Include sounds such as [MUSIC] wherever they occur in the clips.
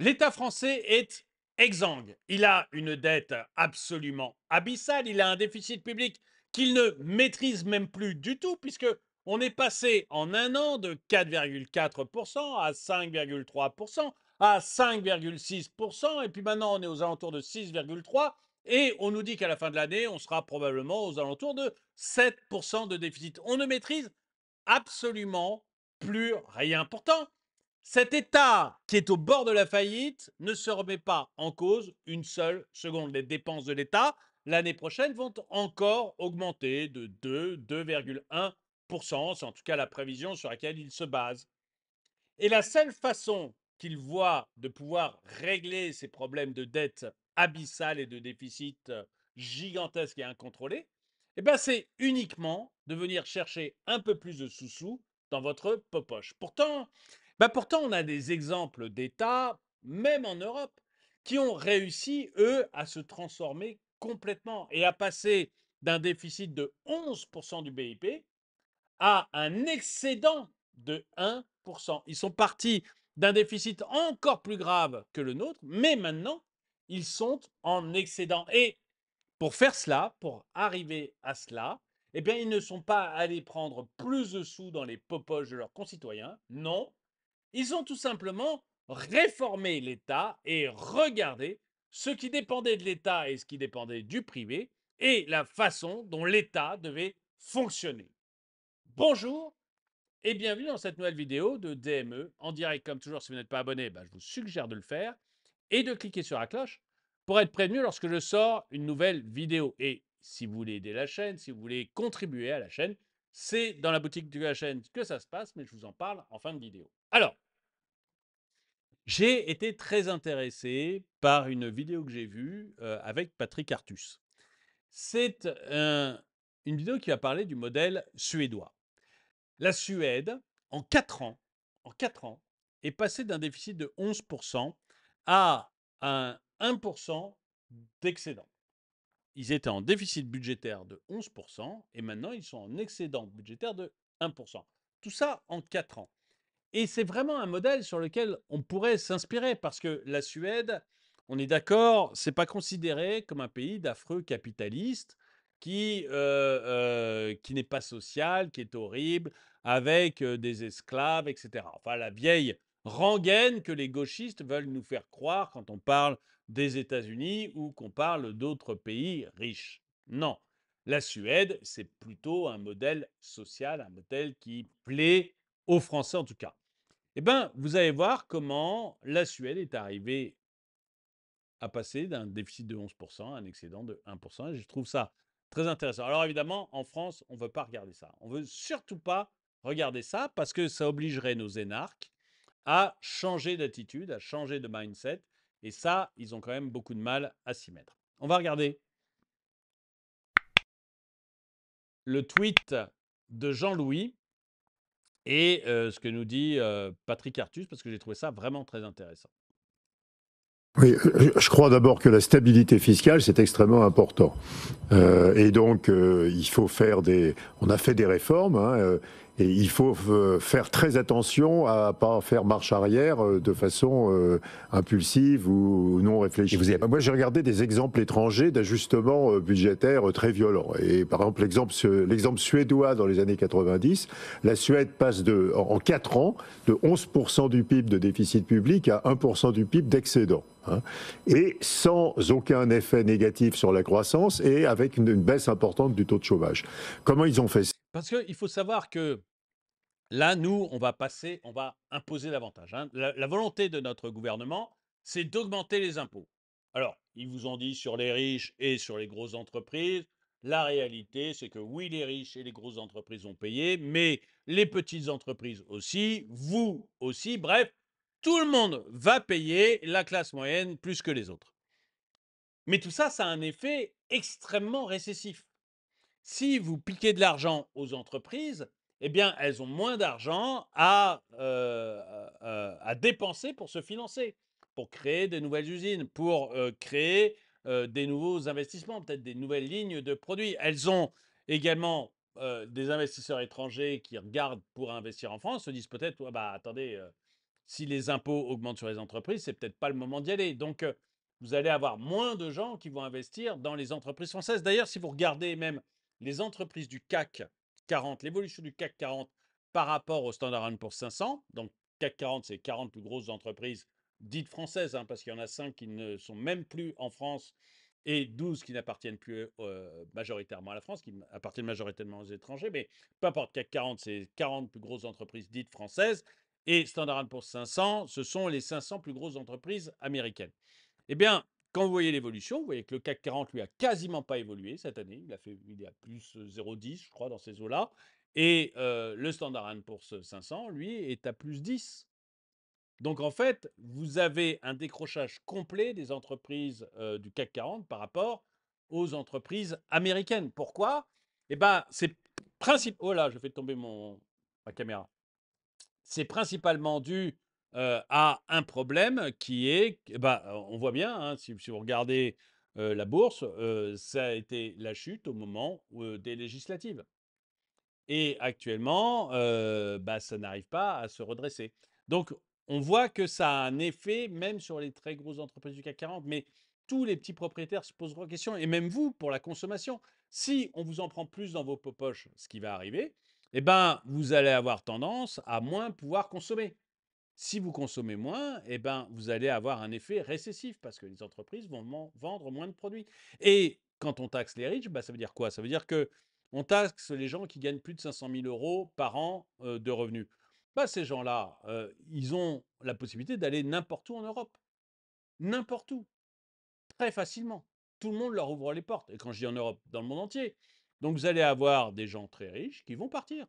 L'État français est exsangue. Il a une dette absolument abyssale. Il a un déficit public qu'il ne maîtrise même plus du tout, puisque on est passé en un an de 4,4% à 5,3%, à 5,6%, et puis maintenant on est aux alentours de 6,3%, et on nous dit qu'à la fin de l'année, on sera probablement aux alentours de 7% de déficit. On ne maîtrise absolument plus rien. Pourtant, cet État qui est au bord de la faillite ne se remet pas en cause une seule seconde. Les dépenses de l'État, l'année prochaine, vont encore augmenter de 2, 2,1%. C'est en tout cas la prévision sur laquelle il se base. Et la seule façon qu'il voit de pouvoir régler ces problèmes de dette abyssale et de déficit euh, gigantesque et incontrôlé, eh ben c'est uniquement de venir chercher un peu plus de sous-sous dans votre popoche. Pourtant, bah, pourtant, on a des exemples d'États, même en Europe, qui ont réussi, eux, à se transformer complètement et à passer d'un déficit de 11% du BIP à un excédent de 1%. Ils sont partis d'un déficit encore plus grave que le nôtre, mais maintenant, ils sont en excédent. Et pour faire cela, pour arriver à cela, eh bien, ils ne sont pas allés prendre plus de sous dans les popoches de leurs concitoyens. Non, ils ont tout simplement réformé l'État et regardé ce qui dépendait de l'État et ce qui dépendait du privé et la façon dont l'État devait fonctionner. Bonjour et bienvenue dans cette nouvelle vidéo de DME en direct. Comme toujours, si vous n'êtes pas abonné, bah, je vous suggère de le faire et de cliquer sur la cloche pour être prévenu lorsque je sors une nouvelle vidéo. Et si vous voulez aider la chaîne, si vous voulez contribuer à la chaîne, c'est dans la boutique de la chaîne que ça se passe, mais je vous en parle en fin de vidéo. Alors, j'ai été très intéressé par une vidéo que j'ai vue avec Patrick Artus. C'est une vidéo qui va parler du modèle suédois. La Suède, en 4 ans, en 4 ans, est passée d'un déficit de 11% à un 1% d'excédent. Ils étaient en déficit budgétaire de 11% et maintenant ils sont en excédent budgétaire de 1%. Tout ça en 4 ans. Et c'est vraiment un modèle sur lequel on pourrait s'inspirer parce que la Suède, on est d'accord, c'est pas considéré comme un pays d'affreux capitalistes, qui, euh, euh, qui n'est pas social, qui est horrible, avec des esclaves, etc. Enfin, la vieille rengaine que les gauchistes veulent nous faire croire quand on parle des États-Unis ou qu'on parle d'autres pays riches. Non, la Suède, c'est plutôt un modèle social, un modèle qui plaît aux Français en tout cas. Eh bien, vous allez voir comment la Suède est arrivée à passer d'un déficit de 11% à un excédent de 1%. je trouve ça très intéressant. Alors évidemment, en France, on ne veut pas regarder ça. On ne veut surtout pas regarder ça parce que ça obligerait nos énarques à changer d'attitude, à changer de mindset. Et ça, ils ont quand même beaucoup de mal à s'y mettre. On va regarder le tweet de Jean-Louis et ce que nous dit Patrick Artus, parce que j'ai trouvé ça vraiment très intéressant. Oui, je crois d'abord que la stabilité fiscale, c'est extrêmement important. et donc, il faut faire des... On a fait des réformes, hein, et il faut euh, faire très attention à pas faire marche arrière euh, de façon euh, impulsive ou non réfléchie. Moi, j'ai regardé des exemples étrangers d'ajustements budgétaires très violents. Et par exemple, l'exemple suédois dans les années 90, la Suède passe de, en 4 ans de 11% du PIB de déficit public à 1% du PIB d'excédent. Hein. et sans aucun effet négatif sur la croissance et avec une, baisse importante du taux de chômage. Comment ils ont fait ça Parce qu'il faut savoir que Là, nous, on va passer, on va imposer davantage. Hein. La, la, volonté de notre gouvernement, c'est d'augmenter les impôts. Alors, ils vous ont dit sur les riches et sur les grosses entreprises. La réalité, c'est que oui, les riches et les grosses entreprises ont payé, mais les petites entreprises aussi, vous aussi, bref, tout le monde va payer, la classe moyenne plus que les autres. Mais tout ça, ça a un effet extrêmement récessif. Si vous piquez de l'argent aux entreprises, eh bien, elles ont moins d'argent euh, euh, à, dépenser pour se financer, pour créer des nouvelles usines, pour euh, créer des nouveaux investissements, peut-être des nouvelles lignes de produits. Elles ont également des investisseurs étrangers qui regardent pour investir en France, se disent peut-être, bah, attendez, si les impôts augmentent sur les entreprises, c'est peut-être pas le moment d'y aller. Donc, vous allez avoir moins de gens qui vont investir dans les entreprises françaises. D'ailleurs, si vous regardez même les entreprises du CAC, 40, l'évolution du CAC 40 par rapport au Standard pour 500. Donc, CAC 40, c'est 40 plus grosses entreprises dites françaises, hein, parce qu'il y en a 5 qui ne sont même plus en France et 12 qui n'appartiennent plus euh, majoritairement à la France, qui appartiennent majoritairement aux étrangers. Mais peu importe, CAC 40, c'est 40 plus grosses entreprises dites françaises. Et Standard Poor's 500, ce sont les 500 plus grosses entreprises américaines. Eh bien, quand vous voyez l'évolution, vous voyez que le CAC 40, lui, a quasiment pas évolué cette année. Il a fait, il est à plus 0,10, euh, je crois, dans ces eaux-là. Et euh, le Standard Poor's 500, lui, est à plus 10. Donc, en fait, vous avez un décrochage complet des entreprises euh, du CAC 40 par rapport aux entreprises américaines. Pourquoi Eh bien, c'est principalement... Oh là, je fais tomber mon... ma caméra. C'est principalement dû à a un problème qui est, bah, on voit bien, hein, si, vous regardez la bourse, ça a été la chute au moment des législatives. Et actuellement, bah, ça n'arrive pas à se redresser. Donc, on voit que ça a un effet même sur les très grosses entreprises du CAC 40, mais tous les petits propriétaires se poseront la question, et même vous, pour la consommation. Si on vous en prend plus dans vos poches, ce qui va arriver, eh ben, vous allez avoir tendance à moins pouvoir consommer. Si vous consommez moins, eh ben, vous allez avoir un effet récessif parce que les entreprises vont vendre moins de produits. Et quand on taxe les riches, bah, ça veut dire quoi Ça veut dire que on taxe les gens qui gagnent plus de 500 000 euros par an de revenus. Bah, ces gens-là, ils ont la possibilité d'aller n'importe où en Europe. N'importe où. Très facilement. Tout le monde leur ouvre les portes. Et quand je dis en Europe, dans le monde entier. Donc vous allez avoir des gens très riches qui vont partir.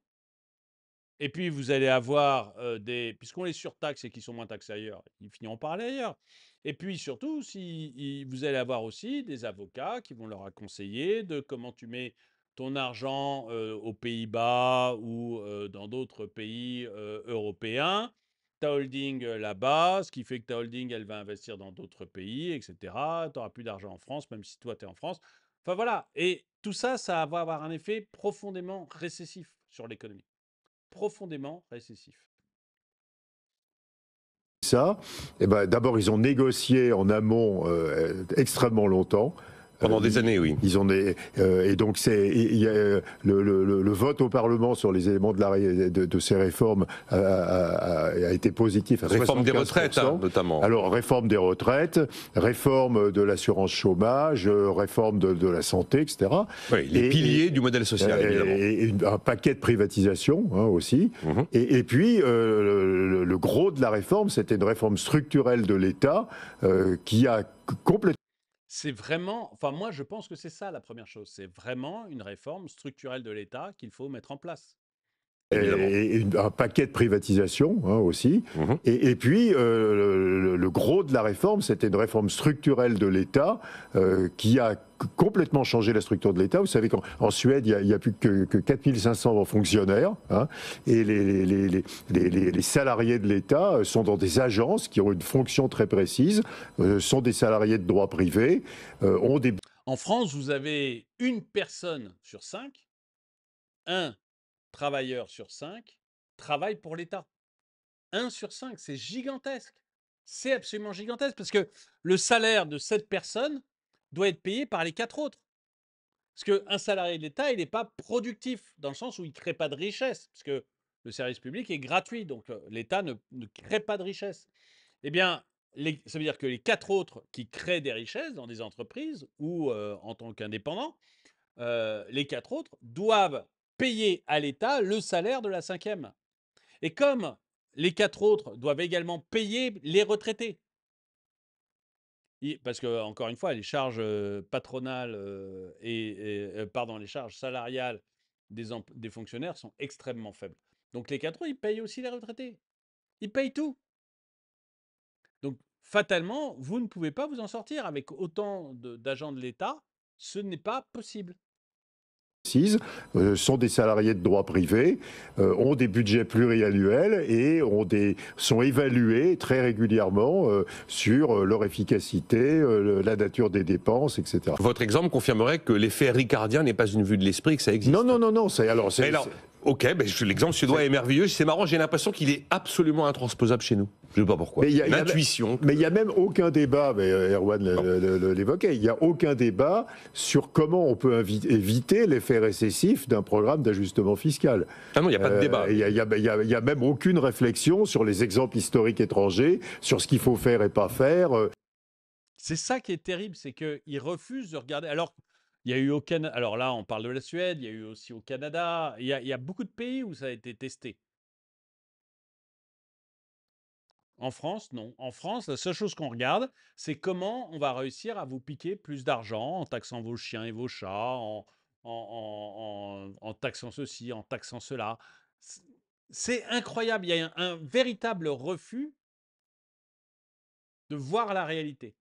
Et puis, vous allez avoir des... Puisqu'on les surtaxe et qu'ils sont moins taxés ailleurs, ils finiront par aller ailleurs. Et puis, surtout, si, vous allez avoir aussi des avocats qui vont leur conseiller de comment tu mets ton argent aux Pays-Bas ou dans d'autres pays européens, ta holding là-bas, ce qui fait que ta holding, elle va investir dans d'autres pays, etc. Tu n'auras plus d'argent en France, même si toi, tu es en France. Enfin, voilà. Et tout ça, ça va avoir un effet profondément récessif sur l'économie profondément récessif ça, eh ben, d'abord, ils ont négocié en amont euh, extrêmement longtemps pendant euh, des années, oui. Ils ont des euh, et donc c'est euh, le, vote au Parlement sur les éléments de, de, ces réformes a, été positif. À réforme des retraites, hein, notamment. Alors réforme des retraites, réforme de l'assurance chômage, réforme de, la santé, etc. les piliers du modèle social, évidemment. Et, un paquet de privatisation hein, aussi. Mhm. Et, puis le, gros de la réforme, c'était une réforme structurelle de l'État qui a complètement c'est vraiment, enfin moi je pense que c'est ça la première chose, c'est vraiment une réforme structurelle de l'État qu'il faut mettre en place. Et, un paquet de privatisations hein, aussi. Mhm. Et, puis, euh, le, gros de la réforme, c'était une réforme structurelle de l'État euh, qui a complètement changé la structure de l'État. Vous savez qu'en Suède, il n'y a, plus que, que 4500 fonctionnaires hein, et les, les, les, salariés de l'État euh, sont dans des agences qui ont une fonction très précise, sont des salariés de droit privé, ont des... En France, vous avez une personne sur cinq, un travailleurs sur 5 travaillent pour l'État. 1 sur 5, c'est gigantesque. C'est absolument gigantesque parce que le salaire de cette personne doit être payé par les quatre autres. Parce qu'un salarié de l'État, il n'est pas productif dans le sens où il ne crée pas de richesse. Parce que le service public est gratuit, donc l'État ne, crée pas de richesse. Eh bien, ça veut dire que les quatre autres qui créent des richesses dans des entreprises ou en tant qu'indépendants, les quatre autres doivent payer à l'État le salaire de la cinquième. Et comme les quatre autres doivent également payer les retraités, parce que, encore une fois, les charges euh, patronales euh, et, euh, pardon, les charges salariales des, des, fonctionnaires sont extrêmement faibles. Donc les quatre, autres ils payent aussi les retraités. Ils payent tout. Donc fatalement, vous ne pouvez pas vous en sortir avec autant d'agents de, l'État. Ce n'est pas possible. Euh, sont des salariés de droit privé, euh, ont des budgets pluriannuels et sont évalués très régulièrement euh, sur leur efficacité, la nature des dépenses, etc. Votre exemple confirmerait que l'effet ricardien n'est pas une vue de l'esprit, que ça existe. Non, non, non, non. C'est, c'est, Ok, ben, l'exemple suédois est... merveilleux. C'est marrant, j'ai l'impression qu'il est absolument intransposable chez nous. Je ne sais pas pourquoi. Mais L'intuition. Mais il n'y a même aucun débat, mais euh, Erwan l'évoquait, il n'y a aucun débat sur comment on peut éviter l'effet récessif d'un programme d'ajustement fiscal. Ah non, il n'y a pas de euh, débat. Il n'y a, a, même aucune réflexion sur les exemples historiques étrangers, sur ce qu'il faut faire et pas faire. Euh. C'est ça qui est terrible, c'est qu'ils refusent de regarder. Alors, il y a eu au Alors là, on parle de la Suède, il y a eu aussi au Canada. Il y a, beaucoup de pays où ça a été testé. En France, non. En France, la seule chose qu'on regarde, c'est comment on va réussir à vous piquer plus d'argent en taxant vos chiens et vos chats, en, en, taxant ceci, en taxant cela. C'est incroyable. Il y a un véritable refus de voir la réalité.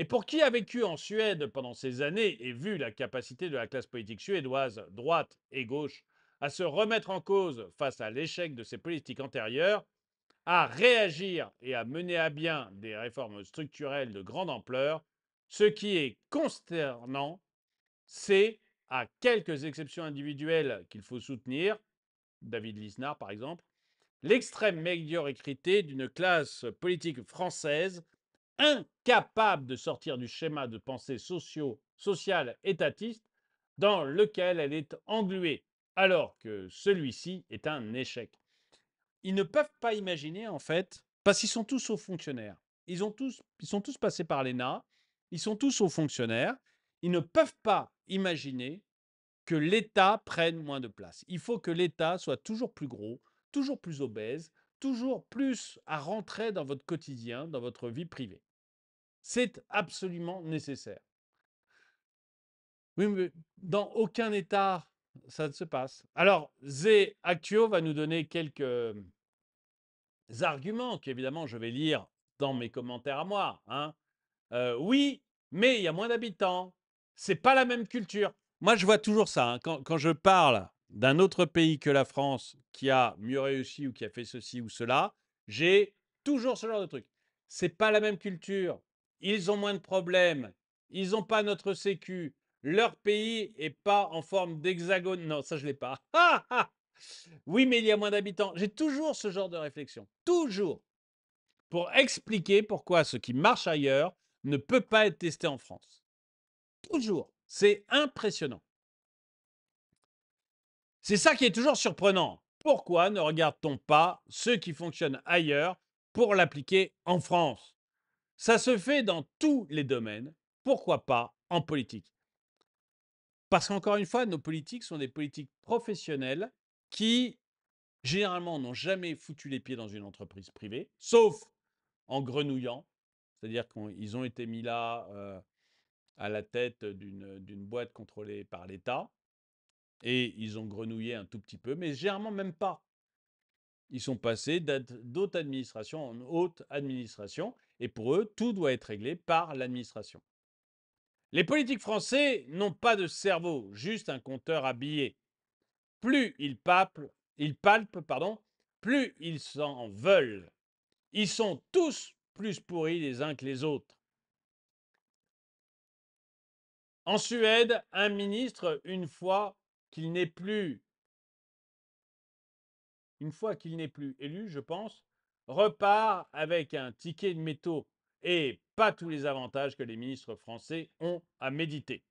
Et pour qui a vécu en Suède pendant ces années et vu la capacité de la classe politique suédoise, droite et gauche, à se remettre en cause face à l'échec de ses politiques antérieures, à réagir et à mener à bien des réformes structurelles de grande ampleur, ce qui est consternant, c'est, à quelques exceptions individuelles qu'il faut soutenir, David Lisnard par exemple, l'extrême médiocrité d'une classe politique française incapable de sortir du schéma de pensée sociaux, social, étatiste dans lequel elle est engluée, alors que celui-ci est un échec. Ils ne peuvent pas imaginer, en fait, parce qu'ils sont tous aux fonctionnaires. Ils, ont tous, ils sont tous passés par l'ENA, ils sont tous aux fonctionnaires. Ils ne peuvent pas imaginer que l'État prenne moins de place. Il faut que l'État soit toujours plus gros, toujours plus obèse, toujours plus à rentrer dans votre quotidien, dans votre vie privée. C'est absolument nécessaire. Oui, mais dans aucun État, ça ne se passe. Alors, Zé Actuo va nous donner quelques arguments qu'évidemment je vais lire dans mes commentaires à moi. Hein. oui, mais il y a moins d'habitants. C'est pas la même culture. Moi, je vois toujours ça. Hein. Quand, je parle d'un autre pays que la France qui a mieux réussi ou qui a fait ceci ou cela, j'ai toujours ce genre de truc. C'est pas la même culture ils ont moins de problèmes, ils n'ont pas notre sécu, leur pays est pas en forme d'hexagone. Non, ça je l'ai pas. [LAUGHS] oui, mais il y a moins d'habitants. J'ai toujours ce genre de réflexion, toujours, pour expliquer pourquoi ce qui marche ailleurs ne peut pas être testé en France. Toujours. C'est impressionnant. C'est ça qui est toujours surprenant. Pourquoi ne regarde-t-on pas ce qui fonctionne ailleurs pour l'appliquer en France ça se fait dans tous les domaines. Pourquoi pas en politique Parce qu'encore une fois, nos politiques sont des politiques professionnelles qui, généralement, n'ont jamais foutu les pieds dans une entreprise privée, sauf en grenouillant. C'est-à-dire qu'ils ont été mis là euh, à la tête d'une boîte contrôlée par l'État. Et ils ont grenouillé un tout petit peu, mais généralement même pas. Ils sont passés d'autres administrations en haute administration. Et pour eux, tout doit être réglé par l'administration. Les politiques français n'ont pas de cerveau, juste un compteur à billets. Plus ils palpent, ils palpent pardon, plus ils s'en veulent. Ils sont tous plus pourris les uns que les autres. En Suède, un ministre, une fois qu'il n'est plus une fois qu'il n'est plus élu, je pense, repart avec un ticket de métaux et pas tous les avantages que les ministres français ont à méditer.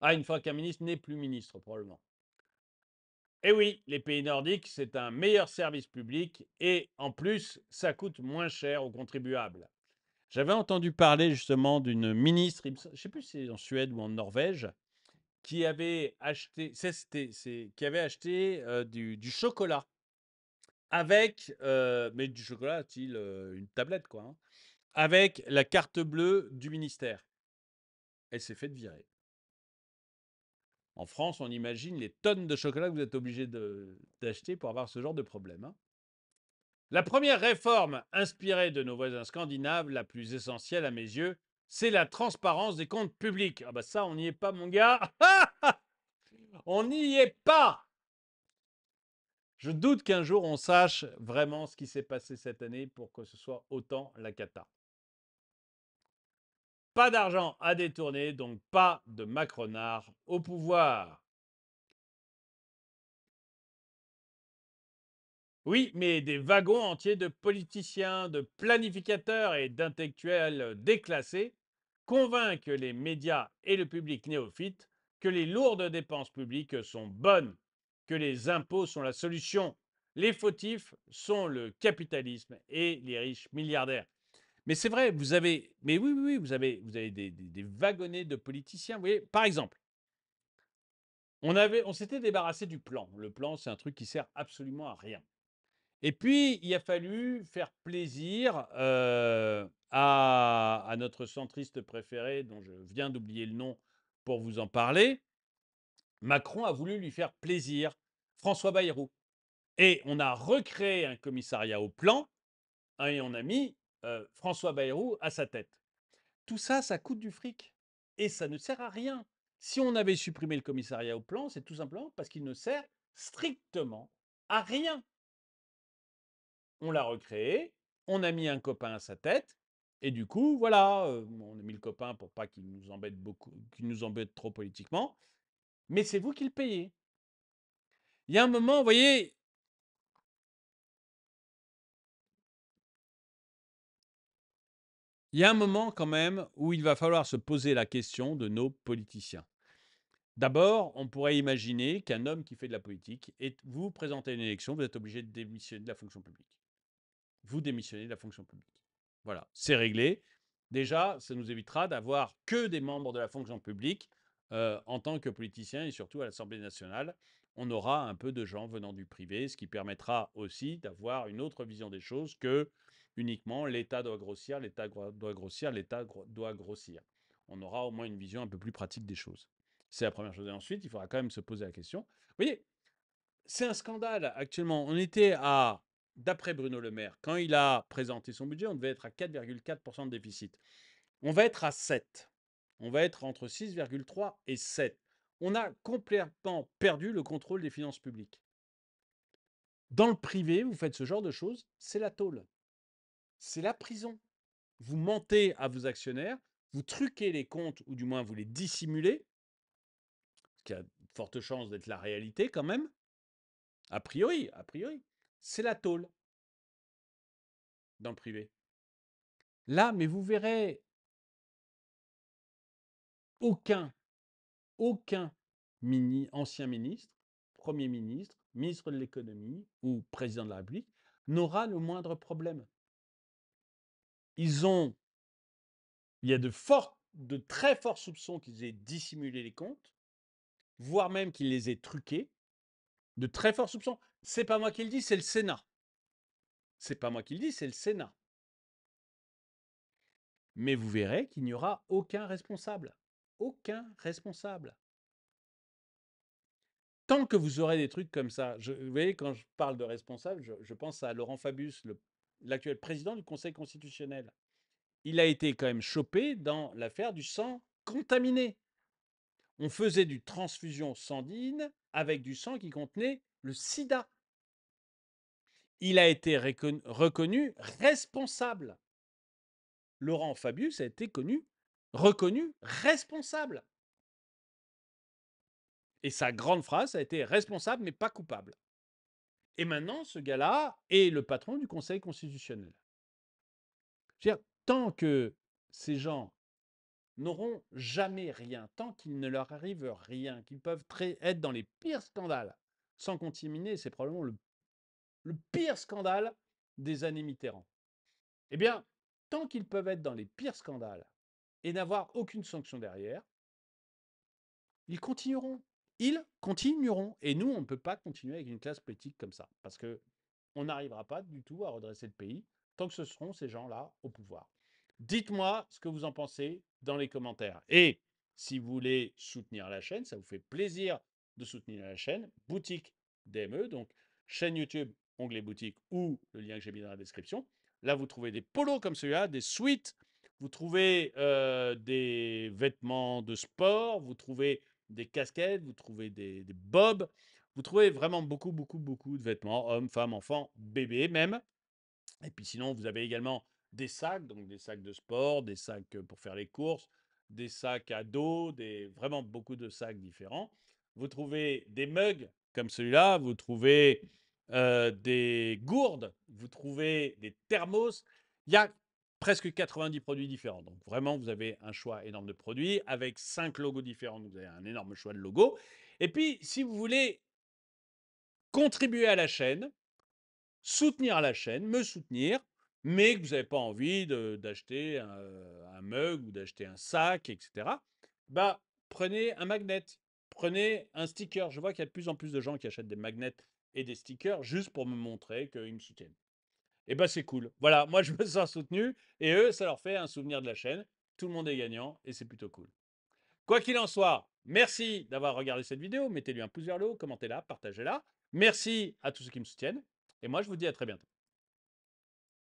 Ah, une fois qu'un ministre n'est plus ministre, probablement. Et eh oui, les pays nordiques, c'est un meilleur service public et en plus, ça coûte moins cher aux contribuables. J'avais entendu parler justement d'une ministre, je ne sais plus si c'est en Suède ou en Norvège, qui avait acheté, qui avait acheté euh, du chocolat avec, mais du chocolat, a-t-il une tablette, quoi, hein, avec la carte bleue du ministère. Elle s'est faite virer. En France, on imagine les tonnes de chocolat que vous êtes obligé d'acheter pour avoir ce genre de problème. Hein. La première réforme inspirée de nos voisins scandinaves, la plus essentielle à mes yeux, c'est la transparence des comptes publics. Ah bah ça, on n'y est pas, mon gars. [LAUGHS] on n'y est pas. Je doute qu'un jour on sache vraiment ce qui s'est passé cette année pour que ce soit autant la cata. Pas d'argent à détourner, donc pas de Macronard au pouvoir. Oui, mais des wagons entiers de politiciens, de planificateurs et d'intellectuels déclassés convainquent les médias et le public néophyte que les lourdes dépenses publiques sont bonnes que les impôts sont la solution. Les fautifs sont le capitalisme et les riches milliardaires. Mais c'est vrai, vous avez, mais oui, oui, vous avez, vous avez des, wagonnets de politiciens. Vous par exemple, on, avait, on s'était débarrassé du plan. Le plan, c'est un truc qui sert absolument à rien. Et puis, il a fallu faire plaisir euh, à, notre centriste préféré, dont je viens d'oublier le nom pour vous en parler, Macron a voulu lui faire plaisir, François Bayrou. Et on a recréé un commissariat au plan hein, et on a mis François Bayrou à sa tête. Tout ça, ça coûte du fric et ça ne sert à rien. Si on avait supprimé le commissariat au plan, c'est tout simplement parce qu'il ne sert strictement à rien. On l'a recréé, on a mis un copain à sa tête, et du coup, voilà, on a mis le copain pour pas qu'il nous embête beaucoup, qu'il nous embête trop politiquement mais c'est vous qui le payez. Il y a un moment, vous voyez, il y a un moment quand même où il va falloir se poser la question de nos politiciens. D'abord, on pourrait imaginer qu'un homme qui fait de la politique et vous présentez une élection, vous êtes obligé de démissionner de la fonction publique. Vous démissionnez de la fonction publique. Voilà, c'est réglé. Déjà, ça nous évitera d'avoir que des membres de la fonction publique euh, en tant que politicien et surtout à l'Assemblée nationale, on aura un peu de gens venant du privé, ce qui permettra aussi d'avoir une autre vision des choses que uniquement l'État doit grossir, l'État doit grossir, l'État doit grossir. On aura au moins une vision un peu plus pratique des choses. C'est la première chose. Et ensuite, il faudra quand même se poser la question. Vous voyez, c'est un scandale actuellement. On était à, d'après Bruno Le Maire, quand il a présenté son budget, on devait être à 4,4% de déficit. On va être à 7. On va être entre 6,3 et 7. On a complètement perdu le contrôle des finances publiques. Dans le privé, vous faites ce genre de choses, c'est la tôle. C'est la prison. Vous mentez à vos actionnaires, vous truquez les comptes, ou du moins vous les dissimulez, ce qui a forte chance d'être la réalité quand même. A priori, a priori, c'est la tôle dans le privé. Là, mais vous verrez, aucun, aucun ancien ministre, Premier ministre, ministre de l'économie ou président de la République n'aura le moindre problème. Ils ont, il y a de de très forts soupçons qu'ils aient dissimulé les comptes, voire même qu'ils les aient truqués. De très forts soupçons. C'est pas moi qui le dis, c'est le Sénat. C'est pas moi qui le dis, c'est le Sénat. Mais vous verrez qu'il n'y aura aucun responsable aucun responsable. Tant que vous aurez des trucs comme ça, je, vous voyez, quand je parle de responsable, je, pense à Laurent Fabius, l'actuel président du Conseil constitutionnel. Il a été quand même chopé dans l'affaire du sang contaminé. On faisait du transfusion sandine avec du sang qui contenait le sida. Il a été reconnu responsable. Laurent Fabius a été connu reconnu responsable. Et sa grande phrase a été responsable mais pas coupable. Et maintenant, ce gars-là est le patron du Conseil constitutionnel. -dire, tant que ces gens n'auront jamais rien, tant qu'il ne leur arrive rien, qu'ils peuvent être dans les pires scandales, sans contaminer, c'est probablement le, le pire scandale des années Mitterrand. Eh bien, tant qu'ils peuvent être dans les pires scandales, et n'avoir aucune sanction derrière, ils continueront. Ils continueront. Et nous, on ne peut pas continuer avec une classe politique comme ça. Parce que on n'arrivera pas du tout à redresser le pays tant que ce seront ces gens-là au pouvoir. Dites-moi ce que vous en pensez dans les commentaires. Et si vous voulez soutenir la chaîne, ça vous fait plaisir de soutenir la chaîne, boutique DME, donc chaîne YouTube, onglet boutique ou le lien que j'ai mis dans la description. Là, vous trouvez des polos comme celui-là, des suites vous trouvez des vêtements de sport, vous trouvez des casquettes, vous trouvez des, bobs, vous trouvez vraiment beaucoup, beaucoup, beaucoup de vêtements, hommes, femmes, enfants, bébés même. Et puis sinon, vous avez également des sacs, donc des sacs de sport, des sacs pour faire les courses, des sacs à dos, des, vraiment beaucoup de sacs différents. Vous trouvez des mugs comme celui-là, vous trouvez des gourdes, vous trouvez des thermos. Il y a presque 90 produits différents. Donc vraiment, vous avez un choix énorme de produits. Avec cinq logos différents, vous avez un énorme choix de logos. Et puis, si vous voulez contribuer à la chaîne, soutenir la chaîne, me soutenir, mais que vous n'avez pas envie d'acheter un, mug ou d'acheter un sac, etc., bah, prenez un magnet, prenez un sticker. Je vois qu'il y a de plus en plus de gens qui achètent des magnets et des stickers juste pour me montrer qu'ils me soutiennent et ben c'est cool. Voilà, moi je me sens soutenu et eux, ça leur fait un souvenir de la chaîne. Tout le monde est gagnant et c'est plutôt cool. Quoi qu'il en soit, merci d'avoir regardé cette vidéo. Mettez-lui un pouce vers le haut, commentez-la, partagez-la. Merci à tous ceux qui me soutiennent et moi je vous dis à très bientôt.